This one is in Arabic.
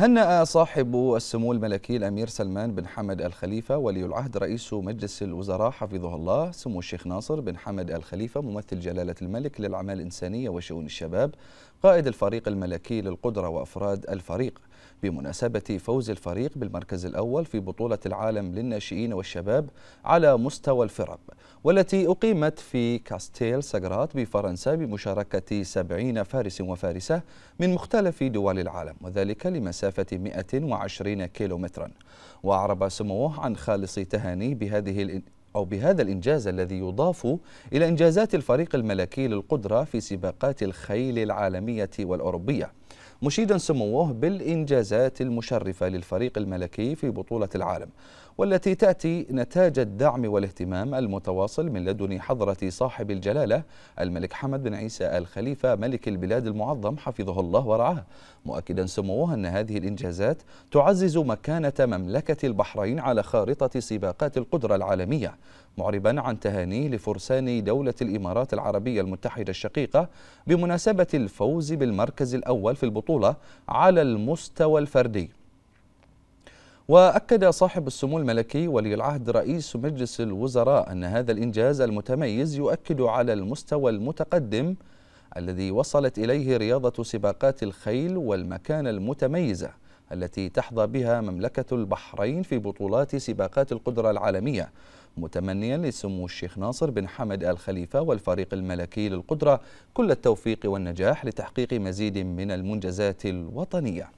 هنأ صاحب السمو الملكي الأمير سلمان بن حمد الخليفة ولي العهد رئيس مجلس الوزراء حفظه الله سمو الشيخ ناصر بن حمد الخليفة ممثل جلالة الملك للأعمال الإنسانية وشؤون الشباب قائد الفريق الملكي للقدرة وأفراد الفريق بمناسبة فوز الفريق بالمركز الأول في بطولة العالم للناشئين والشباب على مستوى الفرق والتي أقيمت في كاستيل سقراط بفرنسا بمشاركة 70 فارس وفارسة من مختلف دول العالم وذلك لمسافة 120 كيلومترا وأعرب سموه عن خالص تهاني بهذه أو بهذا الإنجاز الذي يضاف إلى إنجازات الفريق الملكي للقدرة في سباقات الخيل العالمية والأوروبية مشيدا سموه بالإنجازات المشرفة للفريق الملكي في بطولة العالم والتي تأتي نتاج الدعم والاهتمام المتواصل من لدن حضرة صاحب الجلالة الملك حمد بن عيسى الخليفة ملك البلاد المعظم حفظه الله ورعاه مؤكدا سموه أن هذه الإنجازات تعزز مكانة مملكة البحرين على خارطة سباقات القدرة العالمية معربا عن تهانيه لفرسان دولة الإمارات العربية المتحدة الشقيقة بمناسبة الفوز بالمركز الأول في البطولة البطولة على المستوى الفردي وأكد صاحب السمو الملكي ولي العهد رئيس مجلس الوزراء أن هذا الإنجاز المتميز يؤكد على المستوى المتقدم الذي وصلت إليه رياضة سباقات الخيل والمكانة المتميزة التي تحظى بها مملكة البحرين في بطولات سباقات القدرة العالمية متمنيا لسمو الشيخ ناصر بن حمد آل خليفة والفريق الملكي للقدرة كل التوفيق والنجاح لتحقيق مزيد من المنجزات الوطنية